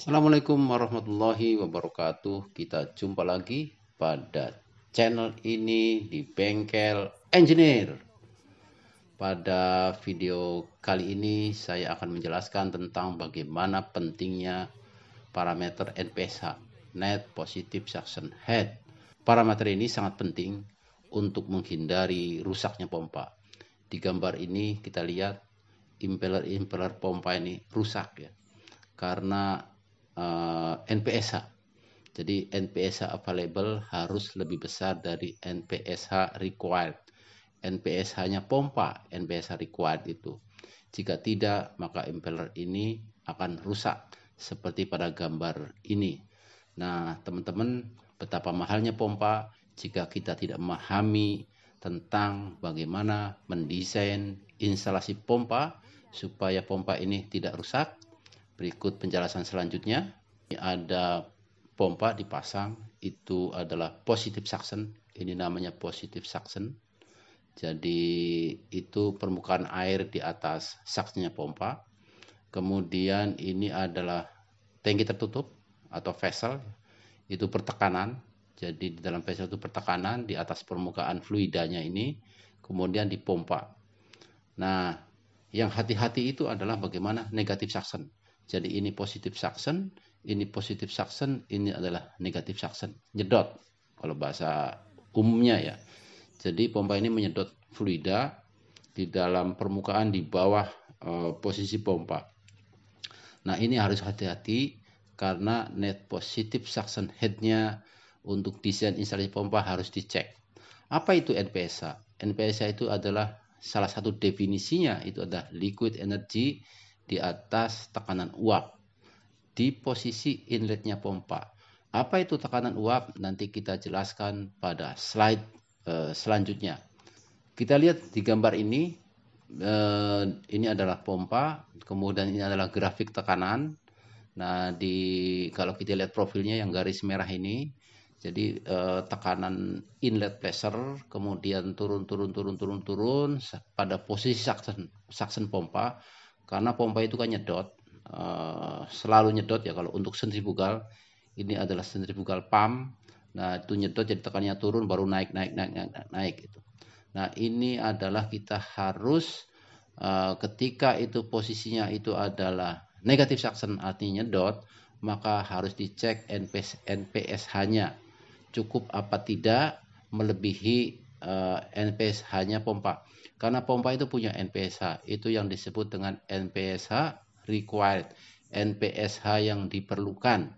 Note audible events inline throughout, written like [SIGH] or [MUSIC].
Assalamualaikum warahmatullahi wabarakatuh. Kita jumpa lagi pada channel ini di Bengkel Engineer. Pada video kali ini saya akan menjelaskan tentang bagaimana pentingnya parameter NPSH, Net Positive Suction Head. Parameter ini sangat penting untuk menghindari rusaknya pompa. Di gambar ini kita lihat impeller-impeller pompa ini rusak ya. Karena uh, eh, NPSH. Jadi NPSH available harus lebih besar dari NPSH required. NPSH-nya pompa, NPSH required itu. Jika tidak, maka impeller ini akan rusak seperti pada gambar ini. Nah, teman-teman, betapa mahalnya pompa jika kita tidak memahami tentang bagaimana mendesain instalasi pompa supaya pompa ini tidak rusak Berikut penjelasan selanjutnya. Ini ada pompa dipasang, itu adalah positive suction. Ini namanya positive suction. Jadi itu permukaan air di atas suctionnya pompa. Kemudian ini adalah tangki tertutup atau vessel. Itu pertekanan. Jadi di dalam vessel itu pertekanan di atas permukaan fluidanya ini. Kemudian dipompa. Nah, yang hati-hati itu adalah bagaimana negatif suction. Jadi ini positif suction, ini positif suction, ini adalah negatif suction, Nyedot kalau bahasa umumnya ya. Jadi pompa ini menyedot fluida di dalam permukaan di bawah e, posisi pompa. Nah ini harus hati-hati karena net positive suction headnya untuk desain instalasi pompa harus dicek. Apa itu NPSA? NPSA itu adalah salah satu definisinya itu adalah liquid energy di atas tekanan uap di posisi inletnya pompa. Apa itu tekanan uap? Nanti kita jelaskan pada slide e, selanjutnya. Kita lihat di gambar ini, e, ini adalah pompa, kemudian ini adalah grafik tekanan. Nah, di kalau kita lihat profilnya yang garis merah ini, jadi e, tekanan inlet pressure, kemudian turun turun turun turun turun pada posisi suction, suction pompa karena pompa itu kan nyedot uh, selalu nyedot ya kalau untuk sentrifugal ini adalah sentrifugal pump nah itu nyedot jadi tekannya turun baru naik naik naik naik naik, naik gitu nah ini adalah kita harus uh, ketika itu posisinya itu adalah negatif suction artinya nyedot maka harus dicek NPS, NPSH-nya cukup apa tidak melebihi uh, eh, NPSH-nya pompa. Karena pompa itu punya NPSH, itu yang disebut dengan NPSH required, NPSH yang diperlukan.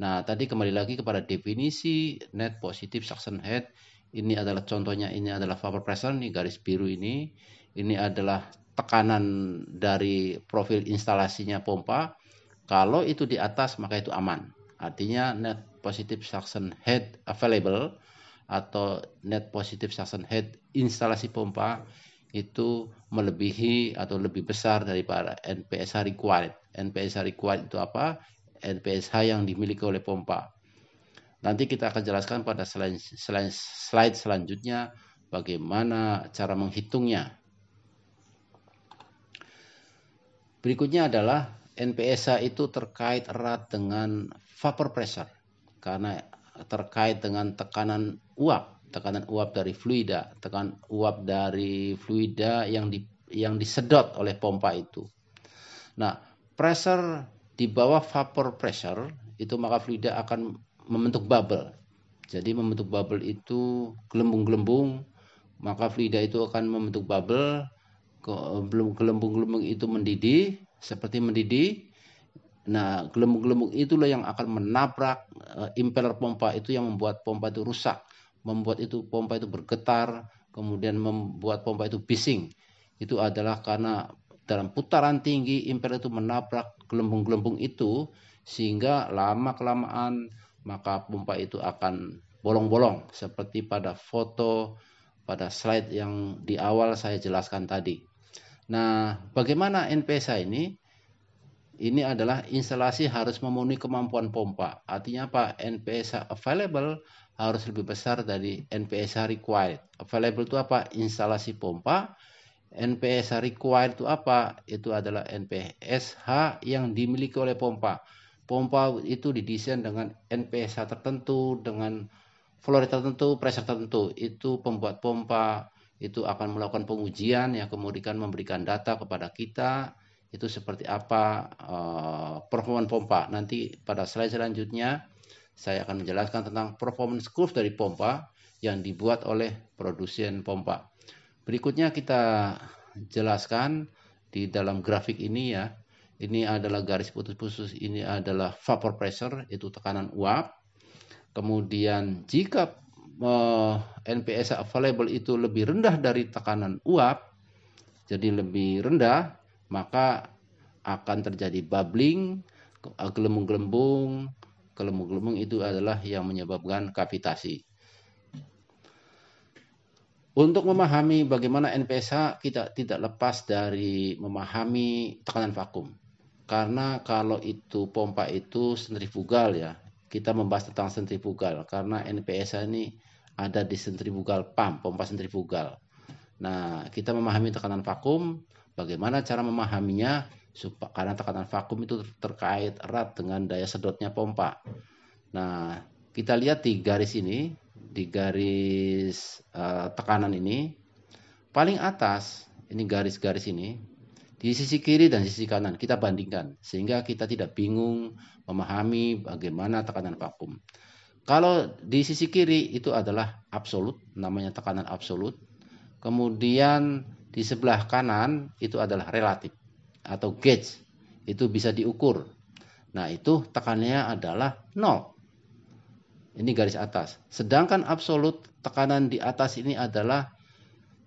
Nah, tadi kembali lagi kepada definisi net positive suction head. Ini adalah contohnya, ini adalah vapor pressure, ini garis biru ini. Ini adalah tekanan dari profil instalasinya pompa. Kalau itu di atas maka itu aman. Artinya net positive suction head available atau net positive suction head instalasi pompa itu melebihi atau lebih besar daripada NPSH required. NPSH required itu apa? NPSH yang dimiliki oleh pompa. Nanti kita akan jelaskan pada slide, slide selanjutnya bagaimana cara menghitungnya. Berikutnya adalah NPSH itu terkait erat dengan vapor pressure karena terkait dengan tekanan uap tekanan uap dari fluida, tekanan uap dari fluida yang di, yang disedot oleh pompa itu. Nah, pressure di bawah vapor pressure itu maka fluida akan membentuk bubble. Jadi membentuk bubble itu gelembung-gelembung, maka fluida itu akan membentuk bubble, belum gelembung-gelembung itu mendidih, seperti mendidih, Nah, gelembung-gelembung itulah yang akan menabrak eh, impeller pompa itu yang membuat pompa itu rusak membuat itu pompa itu bergetar, kemudian membuat pompa itu bising. Itu adalah karena dalam putaran tinggi impel itu menabrak gelembung-gelembung itu sehingga lama kelamaan maka pompa itu akan bolong-bolong seperti pada foto pada slide yang di awal saya jelaskan tadi. Nah, bagaimana NPSA ini? ini adalah instalasi harus memenuhi kemampuan pompa. Artinya apa? NPSH available harus lebih besar dari NPSH required. Available itu apa? Instalasi pompa. NPSH required itu apa? Itu adalah NPSH yang dimiliki oleh pompa. Pompa itu didesain dengan NPSH tertentu, dengan flow rate tertentu, pressure tertentu. Itu pembuat pompa itu akan melakukan pengujian yang kemudian memberikan data kepada kita itu seperti apa uh, eh, performan pompa. Nanti pada slide selanjutnya saya akan menjelaskan tentang performance curve dari pompa yang dibuat oleh produsen pompa. Berikutnya kita jelaskan di dalam grafik ini ya. Ini adalah garis putus-putus, ini adalah vapor pressure, itu tekanan uap. Kemudian jika uh, eh, NPS available itu lebih rendah dari tekanan uap, jadi lebih rendah, maka akan terjadi bubbling, gelembung-gelembung. Gelembung-gelembung itu adalah yang menyebabkan kapitasi. Untuk memahami bagaimana NPSA kita tidak lepas dari memahami tekanan vakum. Karena kalau itu pompa itu sentrifugal ya. Kita membahas tentang sentrifugal karena NPSA ini ada di sentrifugal pump, pompa sentrifugal. Nah, kita memahami tekanan vakum Bagaimana cara memahaminya? Karena tekanan vakum itu terkait erat dengan daya sedotnya pompa. Nah, kita lihat di garis ini, di garis uh, tekanan ini, paling atas, ini garis-garis ini, di sisi kiri dan sisi kanan, kita bandingkan. Sehingga kita tidak bingung memahami bagaimana tekanan vakum. Kalau di sisi kiri itu adalah absolut, namanya tekanan absolut. Kemudian di sebelah kanan itu adalah relatif atau gauge. Itu bisa diukur. Nah, itu tekanannya adalah nol. Ini garis atas. Sedangkan absolut tekanan di atas ini adalah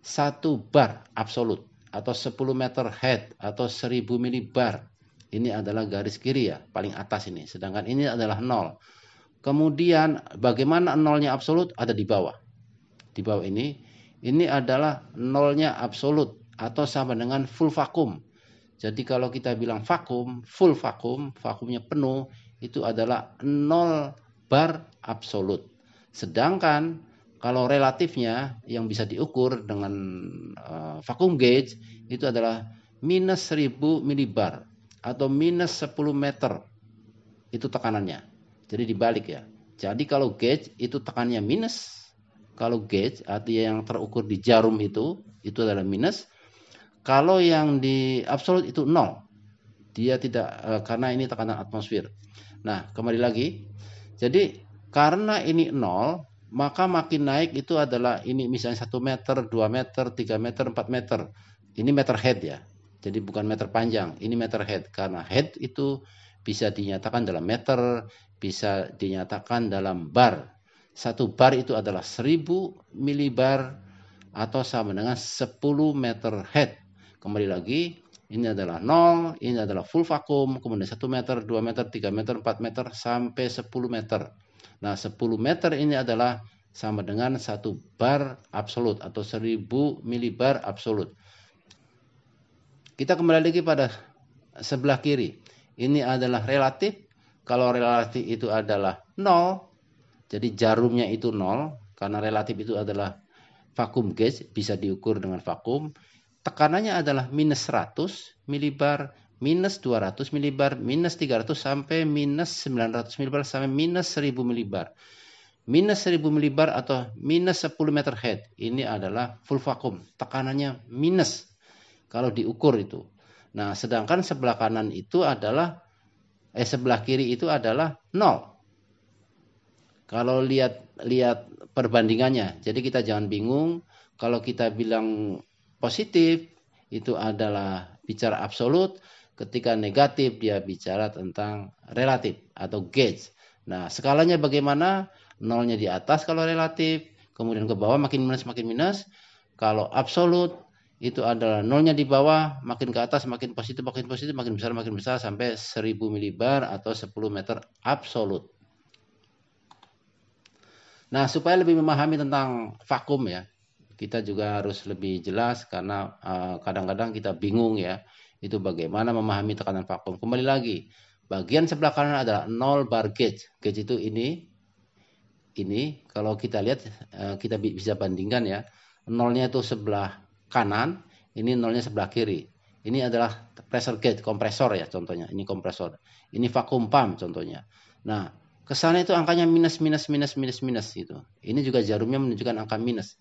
satu bar absolut atau 10 meter head atau 1000 milibar. Ini adalah garis kiri ya, paling atas ini. Sedangkan ini adalah nol. Kemudian bagaimana nolnya absolut ada di bawah. Di bawah ini ini adalah nolnya absolut atau sama dengan full vakum. Jadi kalau kita bilang vakum, full vakum, vakumnya penuh, itu adalah nol bar absolut. Sedangkan kalau relatifnya yang bisa diukur dengan uh, vakum gauge itu adalah minus 1000 milibar atau minus 10 meter itu tekanannya. Jadi dibalik ya. Jadi kalau gauge itu tekannya minus kalau gauge artinya yang terukur di jarum itu itu adalah minus. Kalau yang di absolut itu nol. Dia tidak e, karena ini tekanan atmosfer. Nah, kembali lagi. Jadi karena ini nol, maka makin naik itu adalah ini misalnya 1 meter, 2 meter, 3 meter, 4 meter. Ini meter head ya. Jadi bukan meter panjang, ini meter head karena head itu bisa dinyatakan dalam meter, bisa dinyatakan dalam bar satu bar itu adalah 1000 milibar atau sama dengan 10 meter head. Kembali lagi, ini adalah 0, ini adalah full vakum, kemudian 1 meter, 2 meter, 3 meter, 4 meter, sampai 10 meter. Nah, 10 meter ini adalah sama dengan 1 bar absolut atau 1000 milibar absolut. Kita kembali lagi pada sebelah kiri. Ini adalah relatif. Kalau relatif itu adalah 0, jadi jarumnya itu nol karena relatif itu adalah vakum gauge bisa diukur dengan vakum. Tekanannya adalah minus 100 milibar, minus 200 milibar, minus 300 sampai minus 900 milibar sampai minus 1000 milibar. Minus 1000 milibar atau minus 10 meter head ini adalah full vakum. Tekanannya minus kalau diukur itu. Nah, sedangkan sebelah kanan itu adalah eh sebelah kiri itu adalah nol kalau lihat lihat perbandingannya. Jadi kita jangan bingung kalau kita bilang positif itu adalah bicara absolut, ketika negatif dia bicara tentang relatif atau gauge. Nah, skalanya bagaimana? Nolnya di atas kalau relatif, kemudian ke bawah makin minus makin minus. Kalau absolut itu adalah nolnya di bawah, makin ke atas makin positif, makin positif, makin besar, makin besar sampai 1000 milibar atau 10 meter absolut. Nah, supaya lebih memahami tentang vakum ya, kita juga harus lebih jelas karena eh, kadang-kadang uh, kita bingung ya, itu bagaimana memahami tekanan vakum. Kembali lagi, bagian sebelah kanan adalah nol bar gauge. Gauge itu ini, ini kalau kita lihat uh, kita bisa bandingkan ya, nolnya itu sebelah kanan, ini nolnya sebelah kiri. Ini adalah pressure gauge, kompresor ya contohnya. Ini kompresor. Ini vakum pump contohnya. Nah, Kesana itu angkanya minus, minus, minus, minus, minus gitu. Ini juga jarumnya menunjukkan angka minus.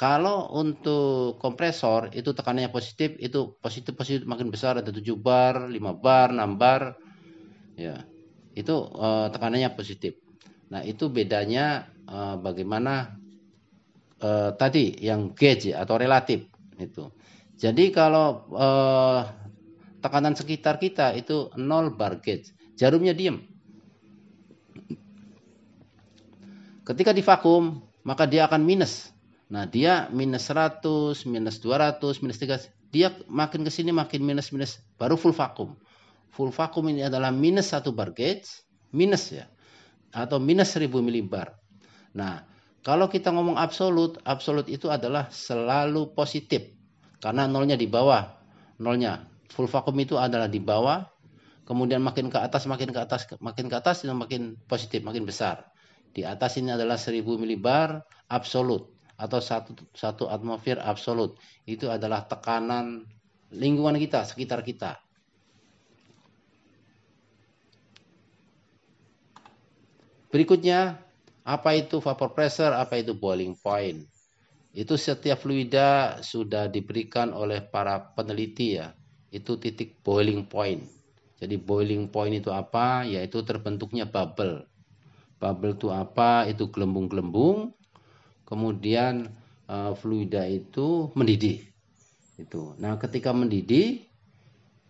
Kalau untuk kompresor itu tekanannya positif, itu positif positif makin besar ada 7 bar, 5 bar, 6 bar. Ya. Itu uh, tekanannya positif. Nah, itu bedanya uh, bagaimana uh, tadi yang gauge ya, atau relatif itu. Jadi kalau uh, tekanan sekitar kita itu 0 bar gauge, jarumnya diam. Ketika divakum, maka dia akan minus. Nah, dia minus 100, minus 200, minus 300. Dia makin ke sini makin minus-minus, baru full vakum. Full vakum ini adalah minus satu bar gauge, minus ya. Atau minus 1000 milibar. Nah, kalau kita ngomong absolut, absolut itu adalah selalu positif. Karena nolnya di bawah. Nolnya, full vakum itu adalah di bawah kemudian makin ke atas makin ke atas makin ke atas dan makin positif makin besar di atas ini adalah 1000 milibar absolut atau satu satu atmosfer absolut itu adalah tekanan lingkungan kita sekitar kita berikutnya apa itu vapor pressure apa itu boiling point itu setiap fluida sudah diberikan oleh para peneliti ya itu titik boiling point jadi boiling point itu apa? Yaitu terbentuknya bubble. Bubble itu apa? Itu gelembung-gelembung. Kemudian eh, fluida itu mendidih. Itu. Nah, ketika mendidih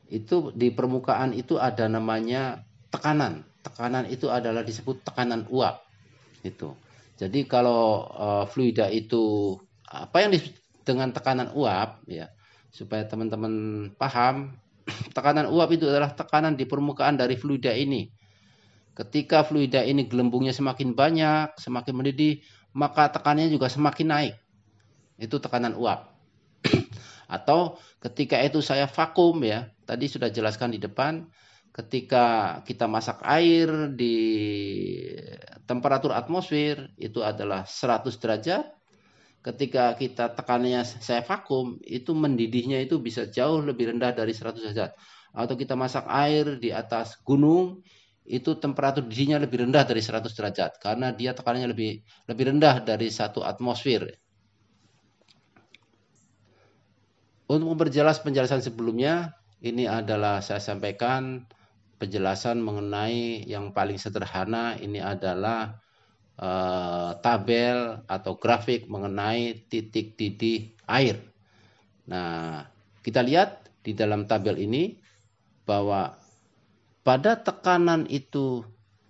itu di permukaan itu ada namanya tekanan. Tekanan itu adalah disebut tekanan uap. Itu. Jadi kalau eh, fluida itu apa yang dengan tekanan uap ya supaya teman-teman paham Tekanan uap itu adalah tekanan di permukaan dari fluida ini. Ketika fluida ini gelembungnya semakin banyak, semakin mendidih, maka tekanannya juga semakin naik. Itu tekanan uap. [CLEARS THROAT] Atau ketika itu saya vakum ya, tadi sudah jelaskan di depan, ketika kita masak air di temperatur atmosfer itu adalah 100 derajat, ketika kita tekanannya saya vakum itu mendidihnya itu bisa jauh lebih rendah dari 100 derajat atau kita masak air di atas gunung itu temperatur didihnya lebih rendah dari 100 derajat karena dia tekanannya lebih lebih rendah dari satu atmosfer untuk memperjelas penjelasan sebelumnya ini adalah saya sampaikan penjelasan mengenai yang paling sederhana ini adalah Eh, tabel atau grafik mengenai titik didih air. Nah, kita lihat di dalam tabel ini bahwa pada tekanan itu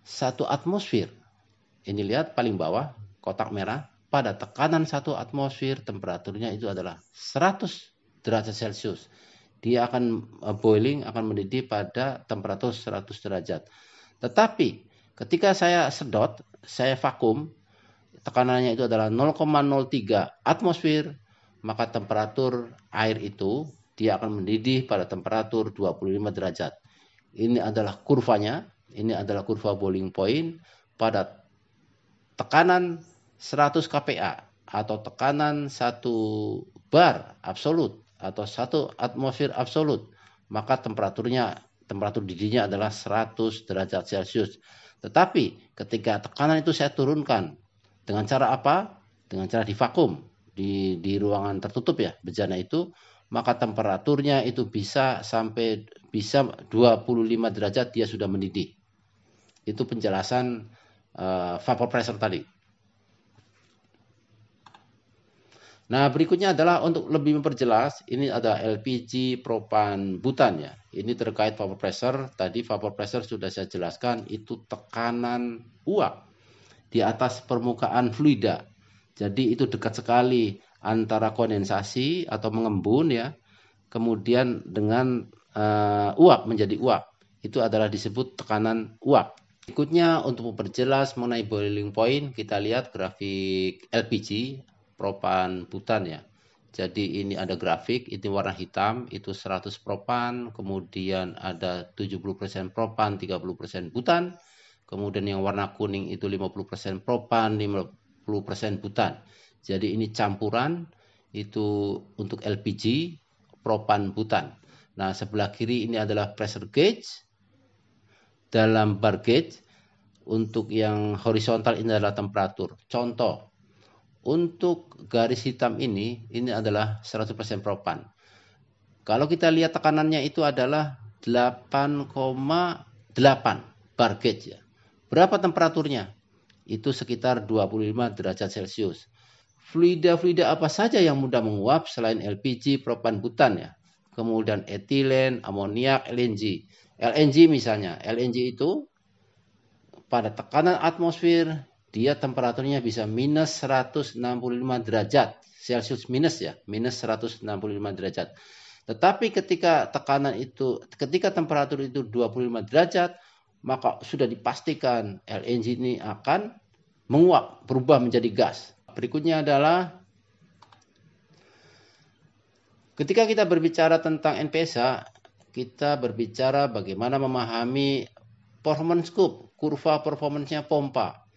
satu atmosfer. Ini lihat paling bawah kotak merah. Pada tekanan satu atmosfer temperaturnya itu adalah 100 derajat Celcius dia akan eh, boiling akan mendidih pada temperatur 100 derajat. Tetapi Ketika saya sedot, saya vakum, tekanannya itu adalah 0,03 atmosfer, maka temperatur air itu dia akan mendidih pada temperatur 25 derajat. Ini adalah kurvanya, ini adalah kurva boiling point pada tekanan 100 kPa atau tekanan 1 bar absolut atau 1 atmosfer absolut, maka temperaturnya temperatur didihnya adalah 100 derajat Celcius. Tetapi ketika tekanan itu saya turunkan dengan cara apa? Dengan cara divakum di di ruangan tertutup ya bejana itu, maka temperaturnya itu bisa sampai bisa 25 derajat dia sudah mendidih. Itu penjelasan uh, vapor pressure tadi. Nah, berikutnya adalah untuk lebih memperjelas, ini ada LPG propan butan ya. Ini terkait vapor pressure, tadi vapor pressure sudah saya jelaskan itu tekanan uap di atas permukaan fluida. Jadi itu dekat sekali antara kondensasi atau mengembun ya, kemudian dengan uh, uap menjadi uap. Itu adalah disebut tekanan uap. Berikutnya untuk memperjelas mengenai boiling point, kita lihat grafik LPG propan butan ya. Jadi ini ada grafik, ini warna hitam, itu 100 propan, kemudian ada 70% propan, 30% butan, kemudian yang warna kuning itu 50% propan, 50% butan. Jadi ini campuran itu untuk LPG, propan butan. Nah, sebelah kiri ini adalah pressure gauge. Dalam bar gauge, untuk yang horizontal ini adalah temperatur. Contoh, untuk garis hitam ini, ini adalah 100% propan. Kalau kita lihat tekanannya itu adalah 8,8 bar gauge ya. Berapa temperaturnya? Itu sekitar 25 derajat Celcius. Fluida-fluida apa saja yang mudah menguap selain LPG, propan butan ya. Kemudian etilen, amoniak, LNG. LNG misalnya, LNG itu pada tekanan atmosfer dia temperaturnya bisa minus 165 derajat Celsius minus ya, minus 165 derajat. Tetapi ketika tekanan itu, ketika temperatur itu 25 derajat, maka sudah dipastikan LNG ini akan menguap, berubah menjadi gas. Berikutnya adalah ketika kita berbicara tentang NPSA, kita berbicara bagaimana memahami performance curve, kurva performancenya pompa.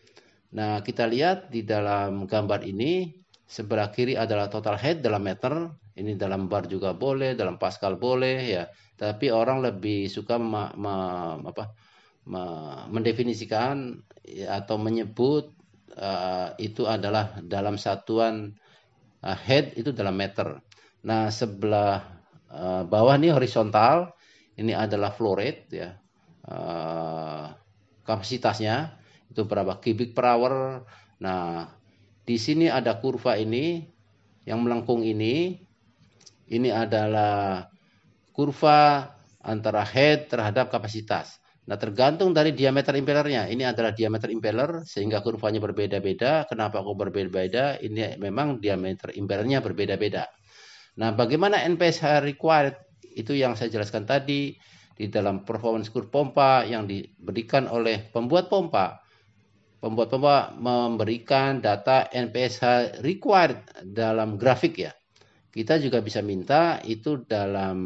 Nah, kita lihat di dalam gambar ini sebelah kiri adalah total head dalam meter, ini dalam bar juga boleh, dalam pascal boleh ya. Tapi orang lebih suka ma, ma, apa, ma, mendefinisikan ya, atau menyebut uh, itu adalah dalam satuan uh, head itu dalam meter. Nah, sebelah uh, bawah ini horizontal, ini adalah flow rate ya. Uh, kapasitasnya itu berapa kubik per hour. Nah, di sini ada kurva ini yang melengkung ini. Ini adalah kurva antara head terhadap kapasitas. Nah, tergantung dari diameter impellernya. Ini adalah diameter impeller sehingga kurvanya berbeda-beda. Kenapa kok berbeda-beda? Ini memang diameter impellernya berbeda-beda. Nah, bagaimana NPSH required? Itu yang saya jelaskan tadi di dalam performance curve pompa yang diberikan oleh pembuat pompa pembuat-pembuat memberikan data NPSH required dalam grafik ya. Kita juga bisa minta itu dalam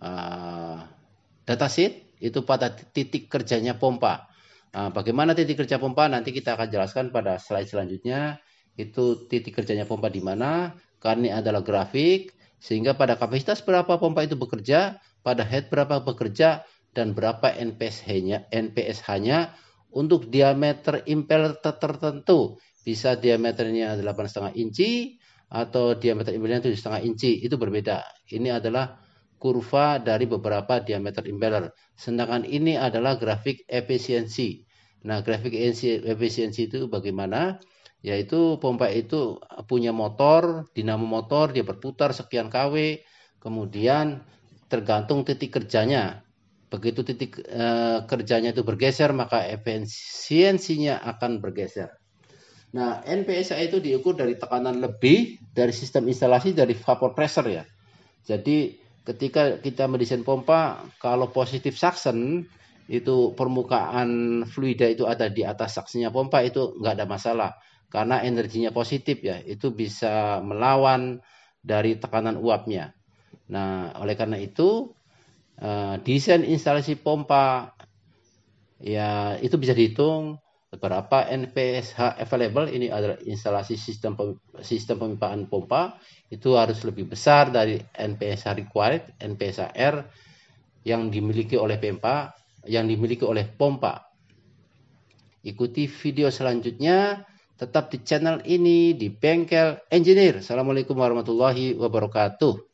uh, dataset itu pada titik kerjanya pompa. Uh, bagaimana titik kerja pompa nanti kita akan jelaskan pada slide selanjutnya. Itu titik kerjanya pompa di mana, karena ini adalah grafik, sehingga pada kapasitas berapa pompa itu bekerja, pada head berapa bekerja, dan berapa NPSH-nya NPSH -nya, NPSH npsh nya untuk diameter impeller tertentu. Bisa diameternya 8,5 inci atau diameter impellernya setengah inci. Itu berbeda. Ini adalah kurva dari beberapa diameter impeller. Sedangkan ini adalah grafik efisiensi. Nah, grafik efisiensi itu bagaimana? Yaitu pompa itu punya motor, dinamo motor, dia berputar sekian kW, kemudian tergantung titik kerjanya. Begitu titik e, kerjanya itu bergeser, maka efisiensinya akan bergeser. Nah, NPSA itu diukur dari tekanan lebih dari sistem instalasi dari vapor pressure ya. Jadi ketika kita mendesain pompa, kalau positif suction itu permukaan fluida itu ada di atas saksinya pompa itu nggak ada masalah karena energinya positif ya itu bisa melawan dari tekanan uapnya. Nah, oleh karena itu Eh, desain instalasi pompa ya itu bisa dihitung berapa NPSH available ini adalah instalasi sistem sistem pemipaan pompa itu harus lebih besar dari NPSH required NPSHR yang dimiliki oleh pompa yang dimiliki oleh pompa ikuti video selanjutnya tetap di channel ini di bengkel engineer assalamualaikum warahmatullahi wabarakatuh